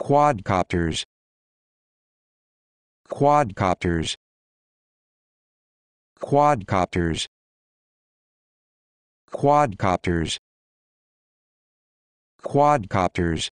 quadcopters quadcopters quadcopters quadcopters quadcopters